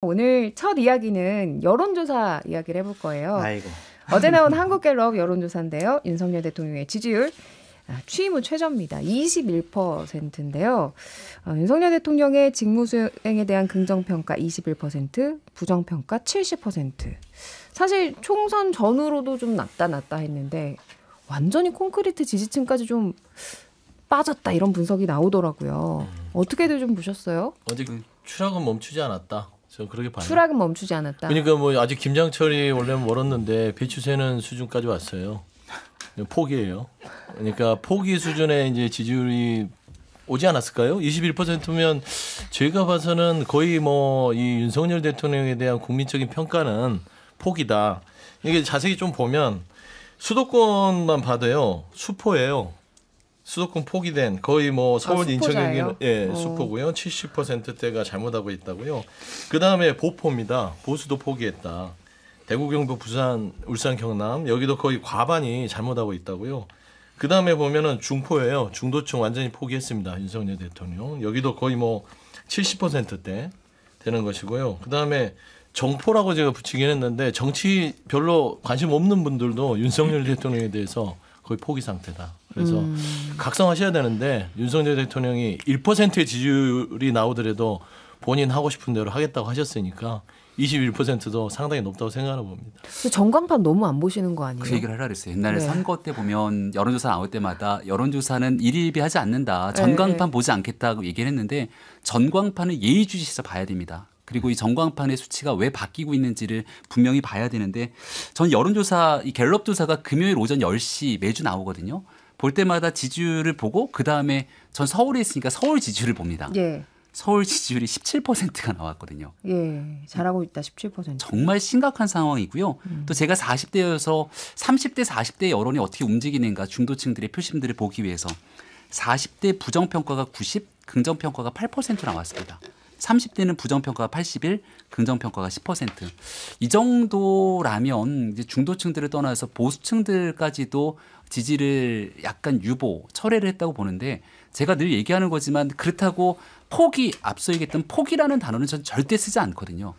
오늘 첫 이야기는 여론조사 이야기를 해볼 거예요. 아이고. 어제 나온 한국갤럽 여론조사인데요. 윤석열 대통령의 지지율 아, 취임 후 최저입니다. 21%인데요. 어, 윤석열 대통령의 직무 수행에 대한 긍정 평가 21%, 부정 평가 70%. 사실 총선 전후로도 좀 낮다 낮다 했는데 완전히 콘크리트 지지층까지 좀 빠졌다 이런 분석이 나오더라고요. 음. 어떻게들 좀 보셨어요? 어제 그 추락은 멈추지 않았다. 저 그렇게 봐요. 추락은 멈추지 않았다. 그러니까 뭐 아직 김장철이 원래는 멀었는데 배추새는 수준까지 왔어요. 포기예요. 그러니까 포기 수준의 이제 지지율이 오지 않았을까요? 21%면 제가 봐서는 거의 뭐 이 윤석열 대통령에 대한 국민적인 평가는 포기다. 이게 자세히 좀 보면 수도권만 봐도요 수포예요. 수도권 포기된 거의 뭐 아, 서울 아, 인천 경기 예, 어. 수포고요. 70%대가 잘못하고 있다고요. 그다음에 보포입니다. 보수도 포기했다. 대구 경북 부산 울산 경남 여기도 거의 과반이 잘못하고 있다고요. 그다음에 보면은 중포예요. 중도층 완전히 포기했습니다. 윤석열 대통령. 여기도 거의 뭐 70%대 되는 것이고요. 그다음에 정포라고 제가 붙이긴 했는데 정치 별로 관심 없는 분들도 윤석열 대통령에 대해서 거의 포기 상태다. 그래서 음. 각성하셔야 되는데 윤석열 대통령이 1%의 지지율이 나오더라도 본인 하고 싶은 대로 하겠다고 하셨으니까 21%도 상당히 높다고 생각하는 겁니다. 전광판 너무 안 보시는 거 아니에요? 그 얘기를 하라 그랬어요. 옛날에 네. 선거 때 보면 여론조사 나올 때마다 여론조사는 일일비 하지 않는다. 전광판 네. 보지 않겠다고 얘기를 했는데 전광판은 예의주시해서 봐야 됩니다. 그리고 이 전광판의 수치가 왜 바뀌고 있는지를 분명히 봐야 되는데 전 여론조사 이 갤럽 조사가 금요일 오전 10시 매주 나오거든요. 볼 때마다 지지율을 보고 그 다음에 전 서울에 있으니까 서울 지지율을 봅니다. 예. 서울 지지율이 17%가 나왔거든요. 예, 잘하고 있다 17%. 정말 심각한 상황이고요. 음. 또 제가 40대여서 30대, 40대의 여론이 어떻게 움직이는가 중도층들의 표심들을 보기 위해서 40대 부정평가가 90, 긍정평가가 8% 나왔습니다. 30대는 부정평가가 81, 긍정평가가 10%이 정도라면 이제 중도층들을 떠나서 보수층들까지도 지지를 약간 유보, 철회를 했다고 보는데 제가 늘 얘기하는 거지만 그렇다고 포기, 앞서 얘기했던 포기라는 단어는 전 절대 쓰지 않거든요.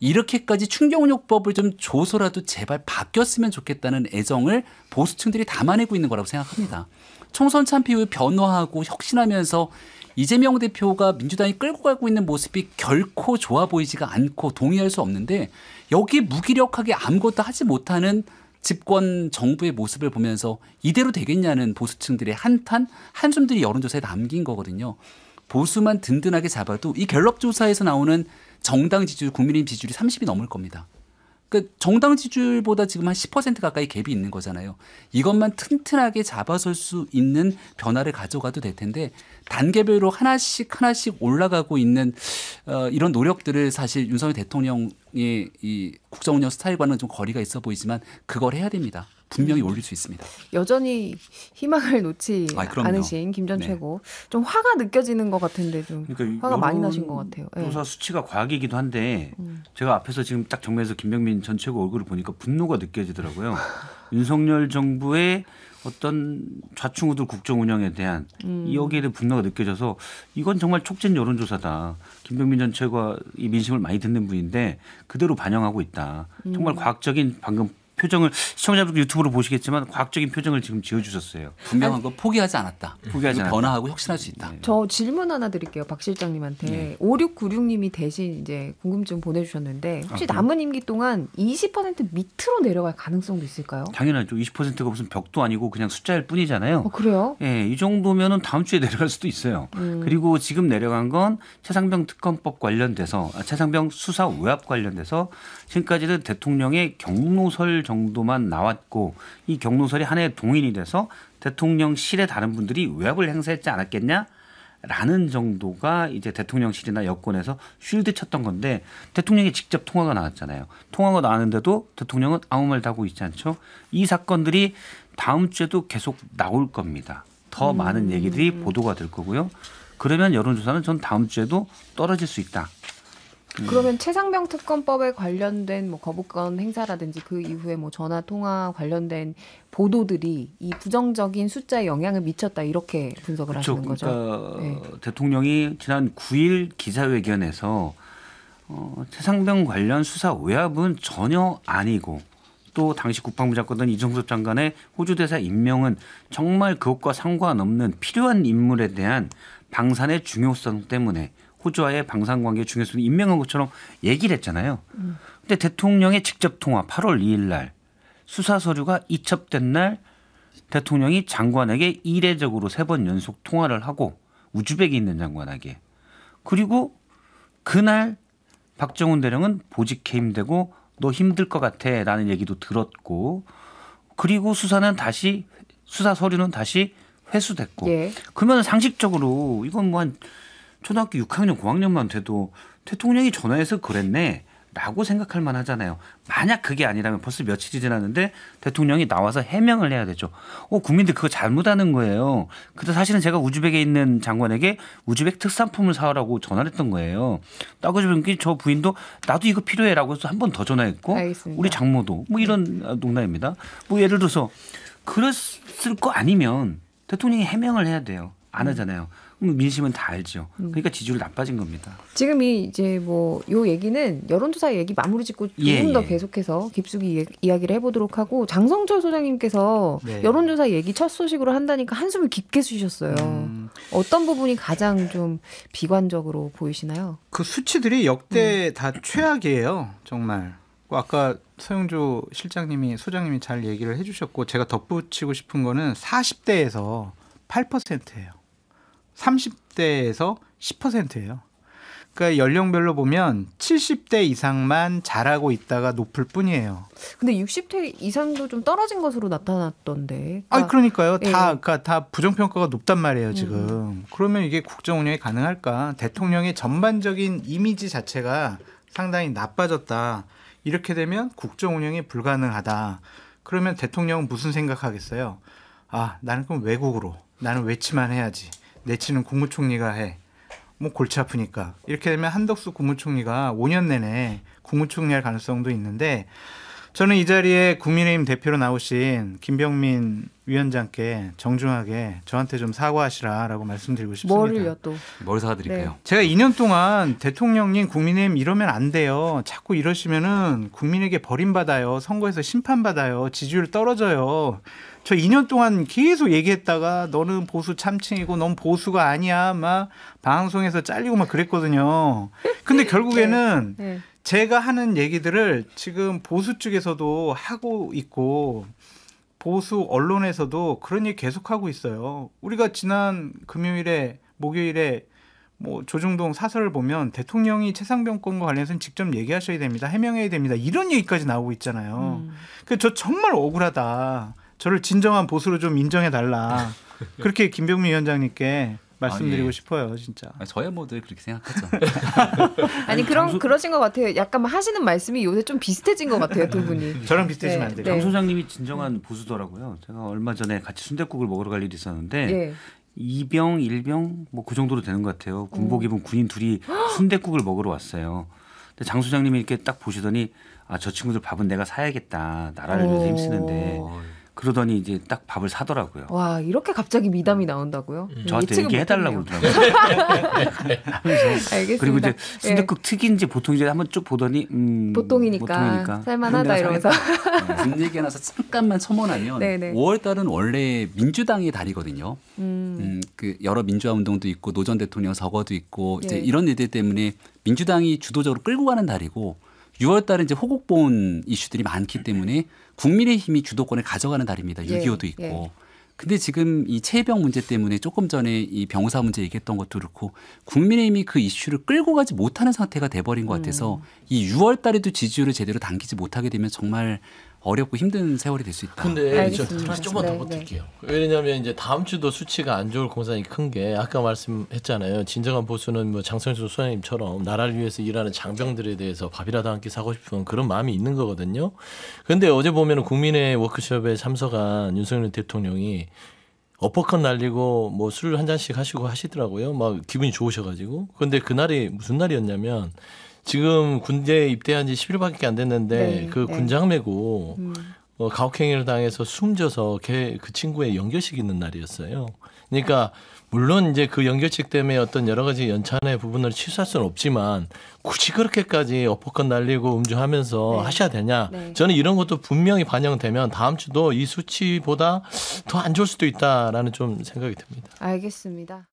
이렇게까지 충격요법을 좀 줘서라도 제발 바뀌었으면 좋겠다는 애정을 보수층들이 담아내고 있는 거라고 생각합니다. 총선 참패 이후 변화하고 혁신하면서 이재명 대표가 민주당이 끌고 가고 있는 모습이 결코 좋아 보이지가 않고 동의할 수 없는데 여기 무기력하게 아무것도 하지 못하는 집권 정부의 모습을 보면서 이대로 되겠냐는 보수층들의 한탄 한숨들이 여론조사에 남긴 거거든요. 보수만 든든하게 잡아도 이 갤럽 조사에서 나오는 정당 지지율, 국민의힘 지지율이 30이 넘을 겁니다. 그러니까 정당 지지율보다 지금 한 10% 가까이 갭이 있는 거잖아요. 이것만 튼튼하게 잡아설 수 있는 변화를 가져가도 될 텐데 단계별로 하나씩 하나씩 올라가고 있는 어, 이런 노력들을 사실 윤석열 대통령의 이 국정 운영 스타일과는 좀 거리가 있어 보이지만 그걸 해야 됩니다. 분명히 올릴 수 있습니다. 여전히 희망을 놓지 아, 않으신 김전 네. 최고 좀 화가 느껴지는 것 같은데 좀 그러니까 화가 많이 나신 것 같아요. 예. 조사 네. 수치가 과학이기도 한데 음. 제가 앞에서 지금 딱 정면에서 김병민 전 최고 얼굴을 보니까 분노가 느껴지더라고요. 윤석열 정부의 어떤 좌충우돌 국정 운영에 대한 음. 여기에 대한 분노가 느껴져서 이건 정말 촉진 여론조사다. 김병민 전 최고가 이 민심을 많이 듣는 분인데 그대로 반영하고 있다. 음. 정말 과학적인 방금 표정을 시청자분들 유튜브로 보시겠지만 과학적인 표정을 지금 지어주셨어요. 분명한 건 포기하지 않았다. 포기하지 않았다. 변화하고 혁신할 수 있다. 네. 저 질문 하나 드릴게요. 박 실장님한테. 네. 5696님이 대신 이제 궁금증 보내주셨는데 혹시 아, 네. 남은 임기 동안 20% 밑으로 내려갈 가능성도 있을까요? 당연하죠. 20%가 무슨 벽도 아니고 그냥 숫자일 뿐이잖아요. 어, 그래요? 예, 이 정도면은 다음 주에 내려갈 수도 있어요. 음. 그리고 지금 내려간 건 최상병 특검법 관련돼서 아, 최상병 수사 외압 관련돼서 지금까지는 대통령의 경로설 정 정도만 나왔고 이 경로설이 하나의 동인이 돼서 대통령실의 다른 분들이 외압을 행사했지 않았겠냐? 라는 정도가 이제 대통령실이나 여권에서 쉴드 쳤던 건데 대통령이 직접 통화가 나왔잖아요. 통화가 나왔는데도 대통령은 아무 말도 하고 있지 않죠. 이 사건들이 다음 주에도 계속 나올 겁니다. 더 음. 많은 얘기들이 보도가 될 거고요. 그러면 여론조사는 전 다음 주에도 떨어질 수 있다. 음. 그러면 최상병 특검법에 관련된 뭐 거부권 행사라든지 그 이후에 뭐 전화 통화 관련된 보도들이 이 부정적인 숫자에 영향을 미쳤다 이렇게 분석을 그렇 하시는 거죠. 그러니까 네. 대통령이 지난 9일 기자회견에서 어, 최상병 관련 수사 외압은 전혀 아니고 또 당시 국방부 장관 이종섭 장관의 호주 대사 임명은 정말 그것과 상관없는 필요한 인물에 대한 방산의 중요성 때문에 호주와의 방산관계 중에서을 임명한 것처럼 얘기를 했잖아요. 그런데 대통령의 직접 통화 8월 2일 날 수사 서류가 이첩된 날 대통령이 장관에게 이례적으로 세 번 연속 통화를 하고 우즈벡에 있는 장관에게 그리고 그날 박정훈 대령은 보직 해임되고 너 힘들 것 같아 라는 얘기도 들었고 그리고 수사는 다시 수사 서류는 다시 회수됐고 예. 그러면 상식적으로 이건 뭐한 초등학교 6학년, 고학년만 돼도 대통령이 전화해서 그랬네. 라고 생각할 만 하잖아요. 만약 그게 아니라면 벌써 며칠이 지났는데 대통령이 나와서 해명을 해야 되죠. 어, 국민들 그거 잘못하는 거예요. 그때 사실은 제가 우즈벡에 있는 장관에게 우즈벡 특산품을 사오라고 전화를 했던 거예요. 따고집은게 저 부인도 나도 이거 필요해 라고 해서 한 번 더 전화했고 알겠습니다. 우리 장모도 뭐 이런 네. 농담입니다. 뭐 예를 들어서 그랬을 거 아니면 대통령이 해명을 해야 돼요. 안 음. 하잖아요. 음. 민심은 다 알죠. 음. 그러니까 지지율 나빠진 겁니다. 지금 이 이제 뭐요 얘기는 여론조사 얘기 마무리 짓고 조금 예, 더 예. 계속해서 깊숙이 이야기를 해보도록 하고 장성철 소장님께서 네. 여론조사 얘기 첫 소식으로 한다니까 한숨을 깊게 쉬셨어요. 음. 어떤 부분이 가장 좀 비관적으로 보이시나요? 그 수치들이 역대 음. 다 최악이에요. 정말. 뭐 아까 서영조 실장님이 소장님이 잘 얘기를 해주셨고 제가 덧붙이고 싶은 거는 40대에서 8%예요. 30대에서 10%예요. 그러니까 연령별로 보면 70대 이상만 잘하고 있다가 높을 뿐이에요. 근데 60대 이상도 좀 떨어진 것으로 나타났던데. 그러니까, 아, 그러니까요. 예. 다, 그러니까 부정평가가 높단 말이에요, 음. 지금. 음. 그러면 이게 국정 운영이 가능할까? 대통령의 전반적인 이미지 자체가 상당히 나빠졌다. 이렇게 되면 국정 운영이 불가능하다. 그러면 대통령은 무슨 생각하겠어요? 아, 나는 그럼 외국으로, 나는 외치만 해야지. 내치는 국무총리가 해. 뭐 골치 아프니까. 이렇게 되면 한덕수 국무총리가 5년 내내 국무총리할 가능성도 있는데 저는 이 자리에 국민의힘 대표로 나오신 김병민 위원장께 정중하게 저한테 좀 사과하시라라고 말씀드리고 싶습니다. 뭐요 또? 뭘 사과드릴까요? 네. 제가 2년 동안 대통령님 국민의힘 이러면 안 돼요. 자꾸 이러시면은 국민에게 버림받아요. 선거에서 심판받아요. 지지율 떨어져요. 저 2년 동안 계속 얘기했다가 너는 보수 참칭이고 넌 보수가 아니야 막 방송에서 잘리고 막 그랬거든요. 근데 네. 결국에는 네. 네. 제가 하는 얘기들을 지금 보수 쪽에서도 하고 있고 보수 언론에서도 그런 얘기 계속하고 있어요. 우리가 지난 금요일에 목요일에 뭐 조중동 사설을 보면 대통령이 최상병권과 관련해서는 직접 얘기하셔야 됩니다. 해명해야 됩니다. 이런 얘기까지 나오고 있잖아요. 음. 그저 정말 억울하다. 저를 진정한 보수로 좀 인정해 달라. 그렇게 김병민 위원장님께 말씀드리고 아, 예. 싶어요, 진짜. 아, 저야 뭐늘 그렇게 생각하죠. 아니 그런 방소... 그러신 것 같아요. 약간 뭐 하시는 말씀이 요새 좀 비슷해진 것 같아요, 두 분이. 저랑 비슷해지면 네, 안 돼요. 강 네. 소장님이 진정한 보수더라고요. 제가 얼마 전에 같이 순대국을 먹으러 갈 일이 있었는데 네. 예. 2병, 1병 뭐그 정도로 되는 것 같아요. 군복 음. 입은 군인 둘이 순대국을 먹으러 왔어요. 근데 장 소장님이 이렇게 딱 보시더니 아저 친구들 밥은 내가 사야겠다. 나라를 위해서 힘쓰는데. 어, 예. 그러더니 이제 딱 밥을 사더라고요. 와 이렇게 갑자기 미담이 나온다고요? 음. 음. 저한테 얘기해달라고 그러더라고요. 알겠습니다. 그리고 이제 순대국 예. 튀긴지 보통 이제 한번 쭉 보더니 음, 보통이니까, 보통이니까. 살만하다 이러면서 군 얘기 하나서 잠깐만 첨언하면 5월달은 원래 민주당의 달이거든요. 음. 음, 그 여러 민주화 운동도 있고 노전 대통령 서거도 있고 예. 이제 이런 일들 때문에 민주당이 주도적으로 끌고 가는 달이고 6월 달에 이제 호국보훈 이슈들이 많기 음. 때문에 국민의힘이 주도권을 가져가는 달입니다. 6.25도 예, 있고. 예. 근데 지금 이 체병 문제 때문에 조금 전에 이 병사 문제 얘기했던 것도 그렇고 국민의힘이 그 이슈를 끌고 가지 못하는 상태가 돼버린 것 같아서 음. 이 6월 달에도 지지율을 제대로 당기지 못하게 되면 정말 어렵고 힘든 세월이 될 수 있다. 근데 조금만 더 버틸게요. 네, 네. 왜냐하면 이제 다음 주도 수치가 안 좋을 공산이 큰 게 아까 말씀했잖아요. 진정한 보수는 뭐 장성수 소장님처럼 나라를 위해서 일하는 장병들에 대해서 밥이라도 한 끼 사고 싶은 그런 마음이 있는 거거든요. 근데 어제 보면 국민의 워크숍에 참석한 윤석열 대통령이 어퍼컷 날리고 뭐 술 한 잔씩 하시고 하시더라고요. 막 기분이 좋으셔가지고. 근데 그날이 무슨 날이었냐면 지금 군대 입대한 지 10일밖에 안 됐는데 네, 그 네. 군장 메고 음. 뭐 가혹행위를 당해서 숨져서 걔, 그 친구의 연결식 있는 날이었어요. 그러니까 물론 이제 그 연결식 때문에 어떤 여러 가지 연찬의 부분을 취소할 수는 없지만 굳이 그렇게까지 어퍼컷 날리고 음주하면서 네. 하셔야 되냐? 네. 저는 이런 것도 분명히 반영되면 다음 주도 이 수치보다 더 안 좋을 수도 있다라는 좀 생각이 듭니다. 알겠습니다.